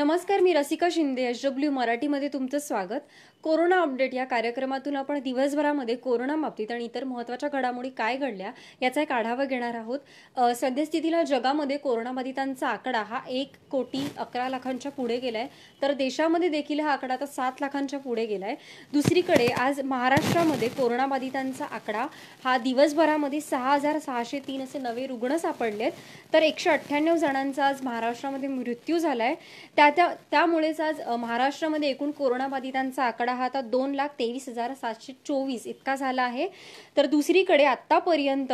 नमस्कार मी Rasika Shinde H W मराठीमध्ये तुमचं स्वागत कोरोना अपडेट या कार्यक्रमातून आपण दिवसभरामध्ये कोरोना बाबतीत आणि इतर महत्त्वाच्या घडामोडी काय घडल्या याचा एक आढावा घेणार आहोत सद्यस्थितीला जगामध्ये कोरोनाबाधितांचा आकडा हा एक कोटी अकरा लाखांच्या पुढे गेला आहे तर देशामध्ये देखील हा आकडा आता सात लाखांच्या पुढे गेला आहे दुसरीकडे आज महाराष्ट्रामध्ये कोरोनाबाधितांचा आकडा हा दिवसभरामध्ये सहा हजार सहाशे तीन असे नवे रुग्ण सापडलेत तर एकशे अठ्ठ्याण्णव जणांचा आज महाराष्ट्रामध्ये मृत्यू झाला आहे त्या त्या त्यामुळेच आज महाराष्ट्रामध्ये एकूण कोरोनाबाधितांचा आकडा हा आता दोन लाख तेवीस हजार सातशे चोवीस इतका झाला आहे तर दुसरीकडे आतापर्यंत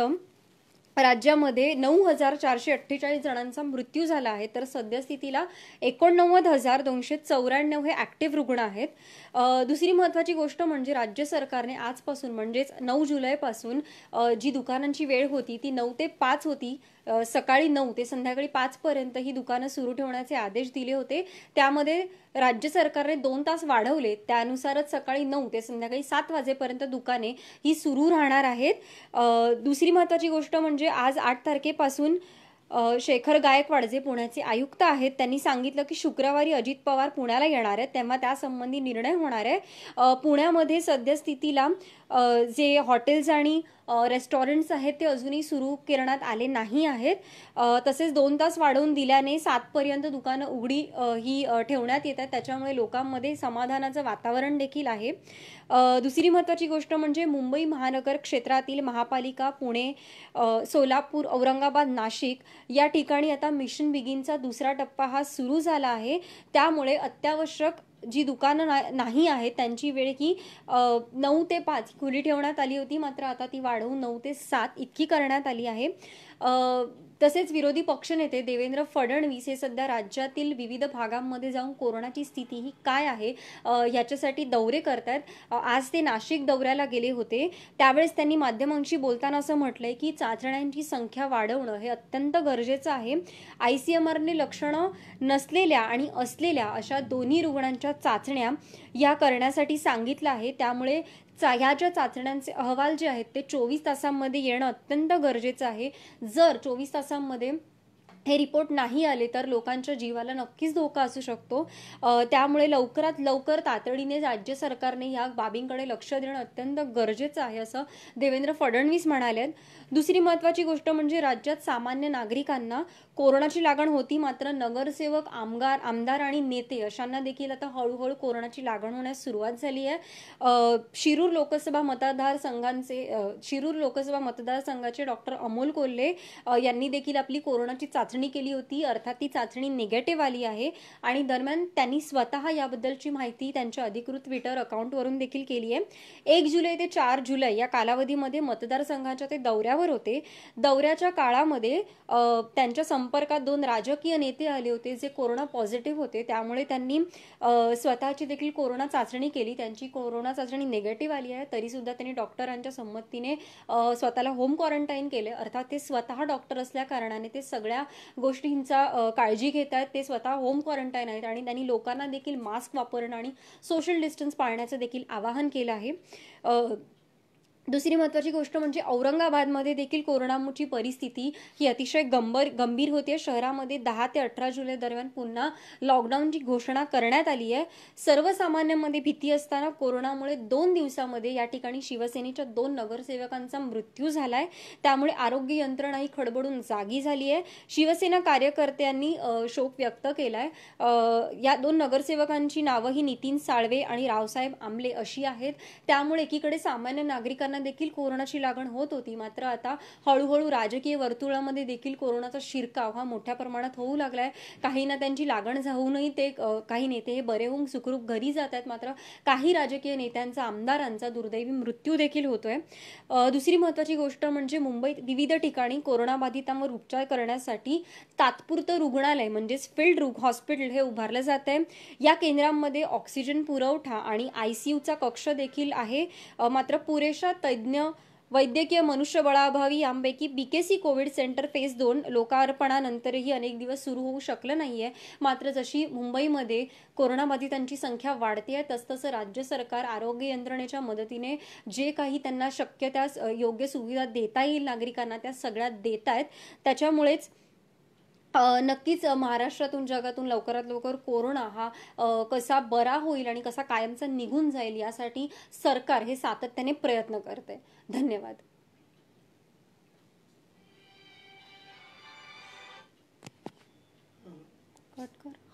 राज्यामध्ये नऊ हजार चारशे अठ्ठेचाळीस जणांचा मृत्यू झाला आहे तर सद्यस्थितीला एकोणनव्वद हजार दोनशे चौऱ्याण्णव हे ॲक्टिव्ह रुग्ण आहेत दुसरी महत्त्वाची गोष्ट म्हणजे राज्य सरकारने आजपासून म्हणजेच नऊ जुलैपासून जी दुकानांची वेळ होती ती नऊ ते पाच होती सकाळी नऊ ते संध्याकाळी पाचपर्यंत ही दुकानं सुरू ठेवण्याचे आदेश दिले होते त्यामध्ये राज्य सरकारने दोन तास वाढवले त्यानुसारच सकाळी नऊ ते संध्याकाळी सात वाजेपर्यंत दुकाने ही सुरू राहणार आहेत दुसरी महत्त्वाची गोष्ट म्हणजे म्हणजे आज आठ तारखेपासून शेखर गायकवाड जे पुण्याचे आयुक्त आहेत त्यांनी सांगितलं की शुक्रवारी अजित पवार पुण्याला येणार आहेत तेव्हा संबंधी निर्णय होणार आहे पुण्यामध्ये सद्यस्थितीला जे हॉटेल्स आणि रेस्टॉरंट्स आहेत ते अजूनही सुरू करण्यात आले नाही आहेत तसेच दोन तास वाढवून दिल्याने सातपर्यंत दुकानं उघडी ही ठेवण्यात येतात त्याच्यामुळे लोकांमध्ये समाधानाचं वातावरण देखील आहे दुसरी महत्त्वाची गोष्ट म्हणजे मुंबई महानगर क्षेत्रातील महापालिका पुणे सोलापूर औरंगाबाद नाशिक या ठिकाणी आता मिशन बिगिनचा दुसरा टप्पा हा सुरू झाला आहे त्यामुळे अत्यावश्यक जी दुकानं नाही आहेत त्यांची वेळ ही नऊ ते पाच खुली ठेवण्यात आली होती मात्र आता ती वाढवून नऊ ते सात इतकी करण्यात आली आहे तसेच विरोधी पक्षनेते देवेंद्र फडणवीस हे सध्या राज्यातील विविध भागांमध्ये जाऊन कोरोनाची स्थिती ही काय आहे याच्यासाठी दौरे करतात आज ते नाशिक दौऱ्याला गेले होते त्यावेळेस त्यांनी माध्यमांशी बोलताना असं म्हटलंय की चाचण्यांची संख्या वाढवणं हे अत्यंत गरजेचं आहे आय सी एम आरने लक्षणं नसलेल्या आणि असलेल्या अशा दोन्ही रुग्णांच्या चाचण्या या करण्यासाठी सांगितलं आहे त्यामुळे चा ह्या ज्या चाचण्यांचे अहवाल जे आहेत ते चोवीस तासांमध्ये येणं अत्यंत गरजेचं आहे जर चोवीस तासांमध्ये हे रिपोर्ट नाही आले तर लोकांच्या जीवाला नक्कीच धोका असू शकतो त्यामुळे लवकरात लवकर तातडीने राज्य सरकारने या बाबींकडे लक्ष देणं अत्यंत गरजेचं आहे असं देवेंद्र फडणवीस म्हणाले दुसरी महत्वाची गोष्ट म्हणजे राज्यात सामान्य नागरिकांना कोरोनाची लागण होती मात्र नगरसेवक आमदार आमदार आणि नेते अशांना देखील आता हळूहळू कोरोनाची लागण होण्यास सुरुवात झाली आहे शिरूर लोकसभा मतदारसंघांचे शिरूर लोकसभा मतदारसंघाचे डॉक्टर अमोल कोल्हे यांनी देखील आपली कोरोनाची चाचणी चाचणी केली होती अर्थात ती चाचणी निगेटिव्ह आली आहे आणि दरम्यान त्यांनी स्वतः याबद्दलची माहिती त्यांच्या अधिकृत ट्विटर अकाउंटवरून देखील केली आहे एक जुलै ते चार जुलै या कालावधीमध्ये मतदारसंघाच्या ते दौऱ्यावर होते दौऱ्याच्या काळामध्ये त्यांच्या संपर्कात दोन राजकीय नेते आले होते जे कोरोना पॉझिटिव्ह होते त्यामुळे त्यांनी स्वतःची देखील कोरोना चाचणी केली त्यांची कोरोना चाचणी निगेटिव्ह आली आहे तरी सुद्धा त्यांनी डॉक्टरांच्या संमतीने स्वतःला होम क्वारंटाईन केले अर्थात ते स्वतः डॉक्टर असल्या कारणाने ते सगळ्या गोष्टींचा काळजी घेत आहेत ते स्वतः होम क्वारंटाईन आहेत आणि त्यांनी लोकांना देखील मास्क वापरणं आणि सोशल डिस्टन्स पाळण्याचं देखील आवाहन केलं आहे दुसरी महत्त्वाची गोष्ट म्हणजे औरंगाबादमध्ये देखील कोरोनाची परिस्थिती ही अतिशय गंभीर गंभीर होते शहरामध्ये दहा ते अठरा जुलै दरम्यान पुन्हा लॉकडाऊनची घोषणा करण्यात आली आहे सर्वसामान्यांमध्ये भीती असताना कोरोनामुळे दोन दिवसामध्ये या ठिकाणी शिवसेनेच्या दोन नगरसेवकांचा मृत्यू झाला आहे त्यामुळे आरोग्य यंत्रणा ही खडबडून जागी झाली आहे शिवसेना कार्यकर्त्यांनी शोक व्यक्त केला या दोन नगरसेवकांची नावं ही नितीन साळवे आणि रावसाहेब आंबले अशी आहेत त्यामुळे एकीकडे सामान्य नागरिकांना देखील कोरोनाची लागण होत होती मात्र आता हळूहळू राजकीय वर्तुळामध्ये देखील कोरोनाचा शिरकाव हा मोठ्या प्रमाणात होऊ लागलाय काहींना त्यांची लागण जाऊनही ते काही नेते हे बरे होऊन सुखरूप घरी जात आहेत मात्र काही राजकीय नेत्यांचा आमदारांचा दुर्दैवी मृत्यू देखील होतोय दुसरी महत्वाची गोष्ट म्हणजे मुंबईत विविध ठिकाणी कोरोनाबाधितांवर उपचार करण्यासाठी तात्पुरतं रुग्णालय म्हणजेच फिल्ड रुग हॉस्पिटल हे उभारलं जात या केंद्रांमध्ये ऑक्सिजन पुरवठा आणि आयसीयूचा कक्ष देखील आहे मात्र पुरेशा तज्ज्ञ वैद्यकीय मनुष्यबळाभावी यांपैकी B K C covid centre phase दोन लोकार्पणानंतरही अनेक दिवस सुरू होऊ शकलं नाहीये मात्र जशी मुंबईमध्ये कोरोनाबाधितांची संख्या वाढते आहे तसतसं राज्य सरकार आरोग्य यंत्रणेच्या मदतीने जे काही त्यांना शक्य त्या योग्य सुविधा देता येईल नागरिकांना त्या सगळ्या देत आहेत त्याच्यामुळेच नक्कीच महाराष्ट्रातून जगातून लवकरात लवकर कोरोना हा कसा बरा होईल आणि कसा कायमचा निघून जाईल यासाठी सरकार हे सातत्याने प्रयत्न करते धन्यवाद कट कर